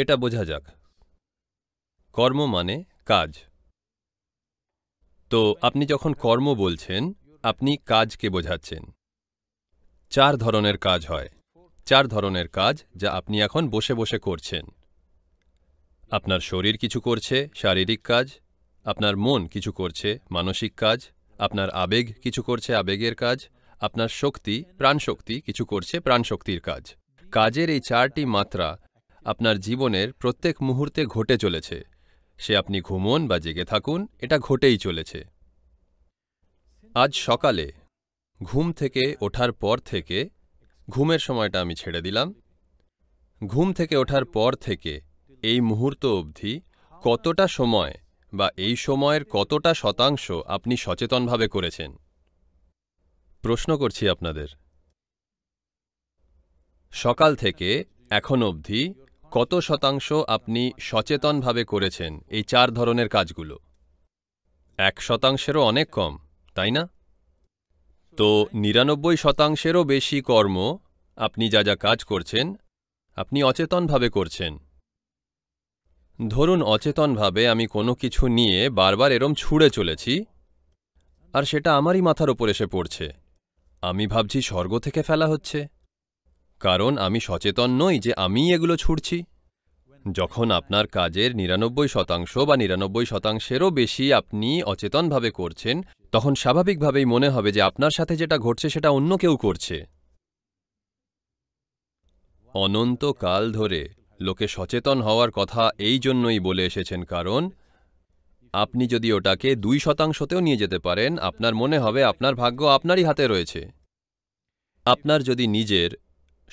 এটা বোঝা যাক কর্ম মানে কাজ তো আপনি যখন কর্ম বলছেন আপনি কাজকে বোঝাচ্ছেন চার ধরনের কাজ হয় চার ধরনের কাজ যা আপনি এখন বসে বসে করছেন আপনার শরীর কিছু করছে শারীরিক কাজ আপনার মন কিছু করছে মানসিক কাজ আপনার আবেগ কিছু করছে আবেগের কাজ আপনার শক্তি প্রাণশক্তি কিছু করছে প্রাণশক্তির কাজ কাজের এই চারটি মাত্রা আপনার জীবনের প্রত্যেক মুহূর্তে ঘটে চলেছে সে আপনি ঘুমন বা জেগে থাকুন এটা ঘটেই চলেছে আজ সকালে ঘুম থেকে ওঠার পর থেকে ঘুমের সময়টা আমি ছেড়ে দিলাম ঘুম থেকে ওঠার পর থেকে এই মুহূর্ত অবধি কতটা সময় বা এই সময়ের কতটা শতাংশ আপনি সচেতনভাবে করেছেন প্রশ্ন করছি আপনাদের সকাল থেকে এখন অবধি কত শতাংশ আপনি সচেতনভাবে করেছেন এই চার ধরনের কাজগুলো এক শতাংশেরও অনেক কম তাই না তো নিরানব্বই শতাংশেরও বেশি কর্ম আপনি যা যা কাজ করছেন আপনি অচেতনভাবে করছেন ধরুন অচেতনভাবে আমি কোনো কিছু নিয়ে বারবার এরম ছুঁড়ে চলেছি আর সেটা আমারই মাথার ওপর এসে পড়ছে আমি ভাবছি স্বর্গ থেকে ফেলা হচ্ছে কারণ আমি সচেতন নই যে আমি এগুলো ছুড়ছি যখন আপনার কাজের নিরানব্বই শতাংশ বা নিরানব্বই শতাংশেরও বেশি আপনি অচেতনভাবে করছেন তখন স্বাভাবিকভাবেই মনে হবে যে আপনার সাথে যেটা ঘটছে সেটা অন্য কেউ করছে অনন্তকাল ধরে লোকে সচেতন হওয়ার কথা এই জন্যই বলে এসেছেন কারণ আপনি যদি ওটাকে দুই শতাংশতেও নিয়ে যেতে পারেন আপনার মনে হবে আপনার ভাগ্য আপনারই হাতে রয়েছে আপনার যদি নিজের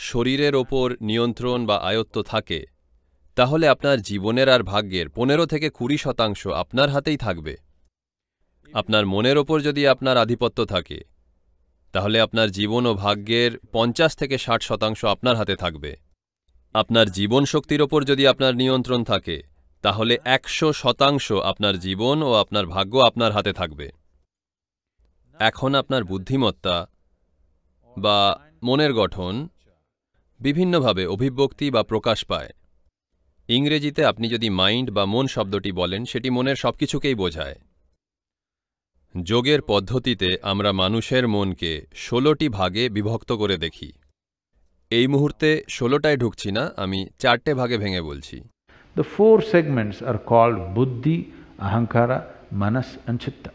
শরীরের ওপর নিয়ন্ত্রণ বা আয়ত্ত থাকে তাহলে আপনার জীবনের আর ভাগ্যের পনেরো থেকে কুড়ি শতাংশ আপনার হাতেই থাকবে আপনার মনের ওপর যদি আপনার আধিপত্য থাকে তাহলে আপনার জীবন ও ভাগ্যের পঞ্চাশ থেকে ষাট শতাংশ আপনার হাতে থাকবে আপনার জীবন শক্তির ওপর যদি আপনার নিয়ন্ত্রণ থাকে তাহলে একশো শতাংশ আপনার জীবন ও আপনার ভাগ্য আপনার হাতে থাকবে এখন আপনার বুদ্ধিমত্তা বা মনের গঠন বিভিন্নভাবে অভিব্যক্তি বা প্রকাশ পায় ইংরেজিতে আপনি যদি মাইন্ড বা মন শব্দটি বলেন সেটি মনের সব কিছুকেই বোঝায় যোগের পদ্ধতিতে আমরা মানুষের মনকে ষোলোটি ভাগে বিভক্ত করে দেখি এই মুহূর্তে ষোলোটায় ঢুকছি না আমি চারটে ভাগে ভেঙে বলছি the four segments are called buddhi ahankar মানস চিত্ত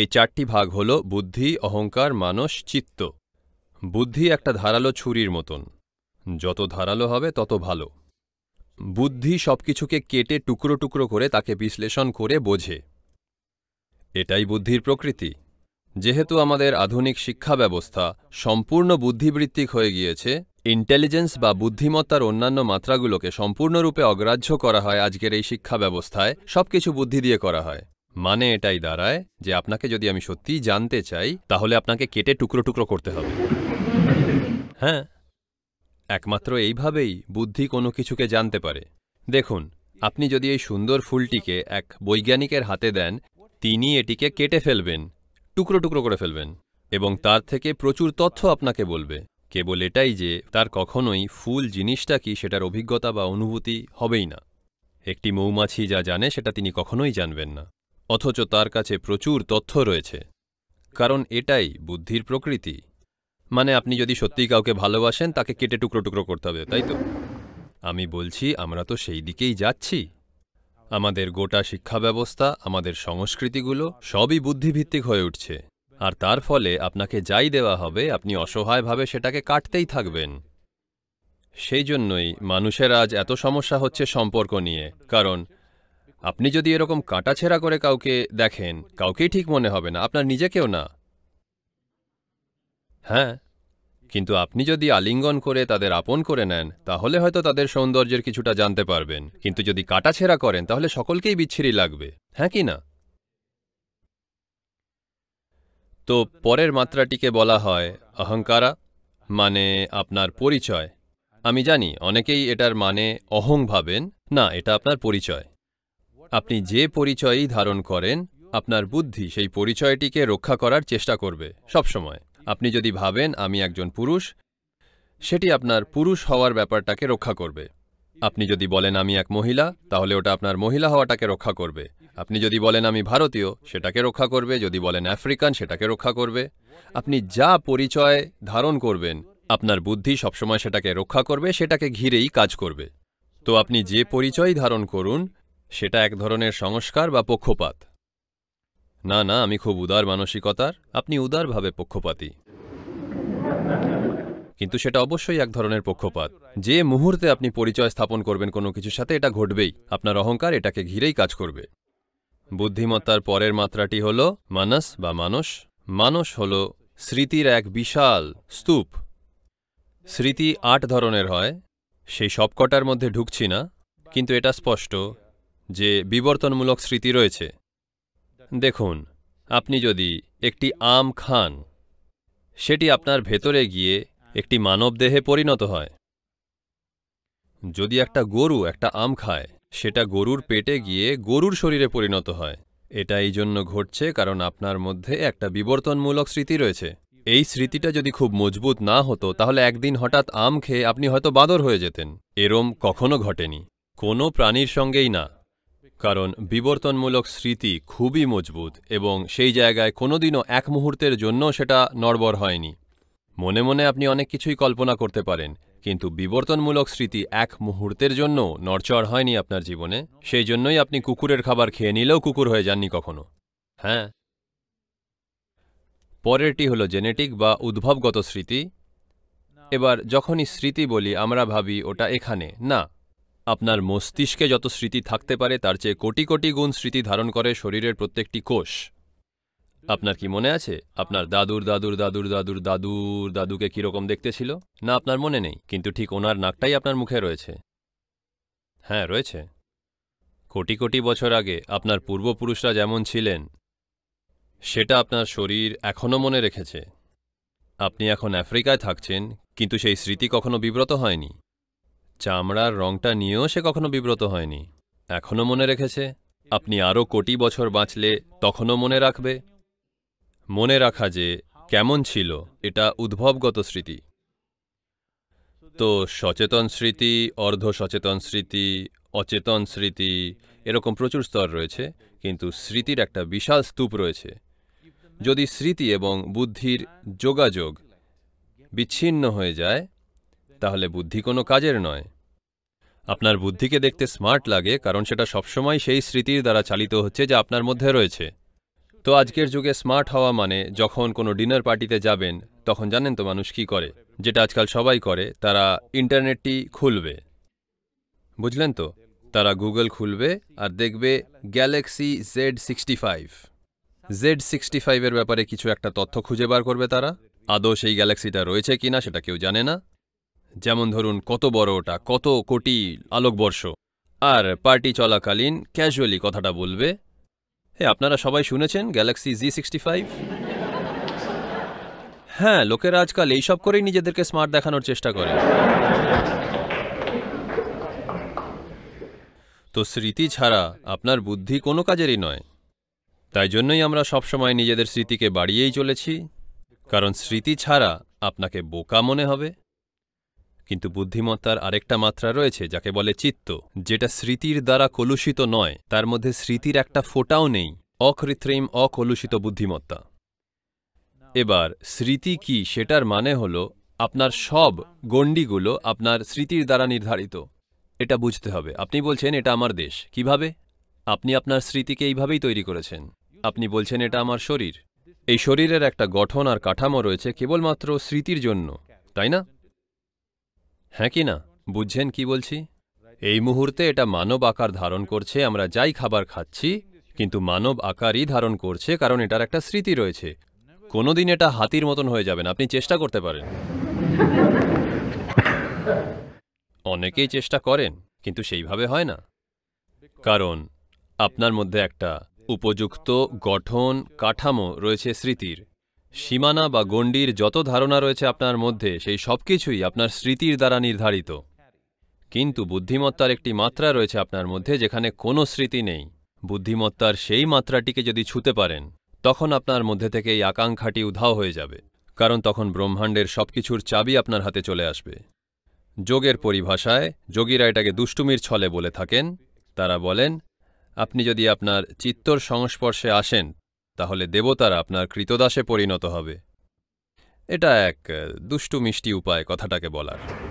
এই চারটি ভাগ হল বুদ্ধি অহংকার মানস চিত্ত বুদ্ধি একটা ধারালো ছুরির মতন যত ধারালো হবে তত ভালো বুদ্ধি সব কিছুকে কেটে টুকরো টুকরো করে তাকে বিশ্লেষণ করে বোঝে এটাই বুদ্ধির প্রকৃতি যেহেতু আমাদের আধুনিক শিক্ষা ব্যবস্থা সম্পূর্ণ বুদ্ধিবৃত্তিক হয়ে গিয়েছে ইন্টেলিজেন্স বা বুদ্ধিমত্তার অন্যান্য মাত্রাগুলোকে সম্পূর্ণরূপে অগ্রাহ্য করা হয় আজকের এই শিক্ষা ব্যবস্থায় সবকিছু বুদ্ধি দিয়ে করা হয় মানে এটাই দাঁড়ায় যে আপনাকে যদি আমি সত্যিই জানতে চাই তাহলে আপনাকে কেটে টুকরো টুকরো করতে হবে হ্যাঁ একমাত্র এইভাবেই বুদ্ধি কোনো কিছুকে জানতে পারে দেখুন আপনি যদি এই সুন্দর ফুলটিকে এক বৈজ্ঞানিকের হাতে দেন তিনি এটিকে কেটে ফেলবেন টুকরো টুকরো করে ফেলবেন এবং তার থেকে প্রচুর তথ্য আপনাকে বলবে কেবল এটাই যে তার কখনোই ফুল জিনিসটা কি সেটার অভিজ্ঞতা বা অনুভূতি হবেই না একটি মৌমাছি যা জানে সেটা তিনি কখনোই জানবেন না অথচ তার কাছে প্রচুর তথ্য রয়েছে কারণ এটাই বুদ্ধির প্রকৃতি মানে আপনি যদি সত্যিই কাউকে ভালোবাসেন তাকে কেটে টুকরো টুকরো করতে হবে তাই তো আমি বলছি আমরা তো সেই দিকেই যাচ্ছি আমাদের গোটা শিক্ষা ব্যবস্থা আমাদের সংস্কৃতিগুলো সবই বুদ্ধিভিত্তিক হয়ে উঠছে আর তার ফলে আপনাকে যাই দেওয়া হবে আপনি অসহায়ভাবে সেটাকে কাটতেই থাকবেন সেই জন্যই মানুষের আজ এত সমস্যা হচ্ছে সম্পর্ক নিয়ে কারণ আপনি যদি এরকম কাটাছেড়া করে কাউকে দেখেন কাউকেই ঠিক মনে হবে না আপনার নিজেকেও না হ্যাঁ কিন্তু আপনি যদি আলিঙ্গন করে তাদের আপন করে নেন তাহলে হয়তো তাদের সৌন্দর্যের কিছুটা জানতে পারবেন কিন্তু যদি কাটাছেঁড়া করেন তাহলে সকলকেই বিচ্ছিরি লাগবে হ্যাঁ কি না তো পরের মাত্রাটিকে বলা হয় অহংকারা মানে আপনার পরিচয় আমি জানি অনেকেই এটার মানে অহং ভাবেন না এটা আপনার পরিচয় আপনি যে পরিচয়ই ধারণ করেন আপনার বুদ্ধি সেই পরিচয়টিকে রক্ষা করার চেষ্টা করবে সবসময় আপনি যদি ভাবেন আমি একজন পুরুষ সেটি আপনার পুরুষ হওয়ার ব্যাপারটাকে রক্ষা করবে আপনি যদি বলেন আমি এক মহিলা তাহলে ওটা আপনার মহিলা হওয়াটাকে রক্ষা করবে আপনি যদি বলেন আমি ভারতীয় সেটাকে রক্ষা করবে যদি বলেন আফ্রিকান সেটাকে রক্ষা করবে আপনি যা পরিচয় ধারণ করবেন আপনার বুদ্ধি সবসময় সেটাকে রক্ষা করবে সেটাকে ঘিরেই কাজ করবে তো আপনি যে পরিচয় ধারণ করুন সেটা এক ধরনের সংস্কার বা পক্ষপাত না না আমি খুব উদার মানসিকতার আপনি উদারভাবে পক্ষপাতী কিন্তু সেটা অবশ্যই এক ধরনের পক্ষপাত যে মুহূর্তে আপনি পরিচয় স্থাপন করবেন কোনো কিছুর সাথে এটা ঘটবেই আপনার অহংকার এটাকে ঘিরেই কাজ করবে বুদ্ধিমত্তার পরের মাত্রাটি হল মানস বা মানস মানস হল স্মৃতির এক বিশাল স্তূপ স্মৃতি আট ধরনের হয় সেই সবকটার মধ্যে ঢুকছি না কিন্তু এটা স্পষ্ট যে বিবর্তনমূলক স্মৃতি রয়েছে দেখুন আপনি যদি একটি আম খান সেটি আপনার ভেতরে গিয়ে একটি মানব দেহে পরিণত হয় যদি একটা গরু একটা আম খায় সেটা গরুর পেটে গিয়ে গরুর শরীরে পরিণত হয় এটা এই জন্য ঘটছে কারণ আপনার মধ্যে একটা বিবর্তনমূলক স্মৃতি রয়েছে এই স্মৃতিটা যদি খুব মজবুত না হতো তাহলে একদিন হঠাৎ আম খেয়ে আপনি হয়তো বাদর হয়ে যেতেন এরম কখনো ঘটেনি কোনো প্রাণীর সঙ্গেই না কারণ বিবর্তনমূলক স্মৃতি খুবই মজবুত এবং সেই জায়গায় কোনোদিনও এক মুহূর্তের জন্য সেটা নড়বর হয়নি মনে মনে আপনি অনেক কিছুই কল্পনা করতে পারেন কিন্তু বিবর্তনমূলক স্মৃতি এক মুহূর্তের জন্য নড়চড় হয়নি আপনার জীবনে সেই জন্যই আপনি কুকুরের খাবার খেয়ে নিলেও কুকুর হয়ে যাননি কখনো হ্যাঁ পরেরটি হলো জেনেটিক বা উদ্ভবগত স্মৃতি এবার যখনই স্মৃতি বলি আমরা ভাবি ওটা এখানে না আপনার মস্তিষ্কে যত স্মৃতি থাকতে পারে তার চেয়ে কোটি কোটি গুণ স্মৃতি ধারণ করে শরীরের প্রত্যেকটি কোষ আপনার কি মনে আছে আপনার দাদুর দাদুর দাদুর দাদুর দাদুর দাদুকে কীরকম দেখতে ছিল না আপনার মনে নেই কিন্তু ঠিক ওনার নাকটাই আপনার মুখে রয়েছে হ্যাঁ রয়েছে কোটি কোটি বছর আগে আপনার পূর্বপুরুষরা যেমন ছিলেন সেটা আপনার শরীর এখনও মনে রেখেছে আপনি এখন আফ্রিকায় থাকছেন কিন্তু সেই স্মৃতি কখনো বিব্রত হয়নি চামড়ার রঙটা নিয়েও সে কখনো বিব্রত হয়নি এখনও মনে রেখেছে আপনি আরও কোটি বছর বাঁচলে তখনও মনে রাখবে মনে রাখা যে কেমন ছিল এটা উদ্ভবগত স্মৃতি তো সচেতন স্মৃতি অর্ধ সচেতন স্মৃতি অচেতন স্মৃতি এরকম প্রচুর স্তর রয়েছে কিন্তু স্মৃতির একটা বিশাল স্তূপ রয়েছে যদি স্মৃতি এবং বুদ্ধির যোগাযোগ বিচ্ছিন্ন হয়ে যায় তাহলে বুদ্ধি কোনো কাজের নয় আপনার বুদ্ধিকে দেখতে স্মার্ট লাগে কারণ সেটা সবসময় সেই স্মৃতির দ্বারা চালিত হচ্ছে যা আপনার মধ্যে রয়েছে তো আজকের যুগে স্মার্ট হওয়া মানে যখন কোনো ডিনার পার্টিতে যাবেন তখন জানেন তো মানুষ কি করে যেটা আজকাল সবাই করে তারা ইন্টারনেটটি খুলবে বুঝলেন তো তারা গুগল খুলবে আর দেখবে Galaxy Z sixty five Z sixty five ব্যাপারে কিছু একটা তথ্য খুঁজে বার করবে তারা আদৌ সেই গ্যালাক্সিটা রয়েছে কিনা সেটা কেউ জানে না যেমন ধরুন কত বড় ওটা কত কোটি আলোকবর্ষ আর পার্টি চলাকালীন ক্যাজুয়ালি কথাটা বলবে হে আপনারা সবাই শুনেছেন গ্যালাক্সি জি সিক্সটি ফাইভ হ্যাঁ লোকেরা আজকাল এইসব করেই নিজেদেরকে স্মার্ট দেখানোর চেষ্টা করে তো স্মৃতি ছাড়া আপনার বুদ্ধি কোনো কাজেরই নয় তাই জন্যই আমরা সবসময় নিজেদের স্মৃতিকে বাড়িয়েই চলেছি কারণ স্মৃতি ছাড়া আপনাকে বোকা মনে হবে কিন্তু বুদ্ধিমত্তার আরেকটা মাত্রা রয়েছে যাকে বলে চিত্ত যেটা স্মৃতির দ্বারা কলুষিত নয় তার মধ্যে স্মৃতির একটা ফোটাও নেই অকৃত্রিম অকলুষিত বুদ্ধিমত্তা এবার স্মৃতি কি সেটার মানে হল আপনার সব গণ্ডিগুলো আপনার স্মৃতির দ্বারা নির্ধারিত এটা বুঝতে হবে আপনি বলছেন এটা আমার দেশ কিভাবে আপনি আপনার স্মৃতিকে এইভাবেই তৈরি করেছেন আপনি বলছেন এটা আমার শরীর এই শরীরের একটা গঠন আর কাঠামো রয়েছে কেবলমাত্র স্মৃতির জন্য তাই না হ্যাঁ কি না বুঝছেন কি বলছি এই মুহূর্তে এটা মানব আকার ধারণ করছে আমরা যাই খাবার খাচ্ছি কিন্তু মানব আকারই ধারণ করছে কারণ এটার একটা স্মৃতি রয়েছে কোনোদিন এটা হাতির মতন হয়ে যাবেন আপনি চেষ্টা করতে পারেন অনেকেই চেষ্টা করেন কিন্তু সেইভাবে হয় না কারণ আপনার মধ্যে একটা উপযুক্ত গঠন কাঠামো রয়েছে স্মৃতির সীমানা বা গণ্ডির যত ধারণা রয়েছে আপনার মধ্যে সেই সব কিছুই আপনার স্মৃতির দ্বারা নির্ধারিত কিন্তু বুদ্ধিমত্তার একটি মাত্রা রয়েছে আপনার মধ্যে যেখানে কোনো স্মৃতি নেই বুদ্ধিমত্তার সেই মাত্রাটিকে যদি ছুতে পারেন তখন আপনার মধ্যে থেকে এই আকাঙ্ক্ষাটি উধাও হয়ে যাবে কারণ তখন ব্রহ্মাণ্ডের সব কিছুর চাবি আপনার হাতে চলে আসবে যোগের পরিভাষায় যোগীরা এটাকে দুষ্টুমির ছলে বলে থাকেন তারা বলেন আপনি যদি আপনার চিত্তর সংস্পর্শে আসেন তাহলে দেবতারা আপনার কৃতদাসে পরিণত হবে এটা এক দুষ্টু মিষ্টি উপায় কথাটাকে বলার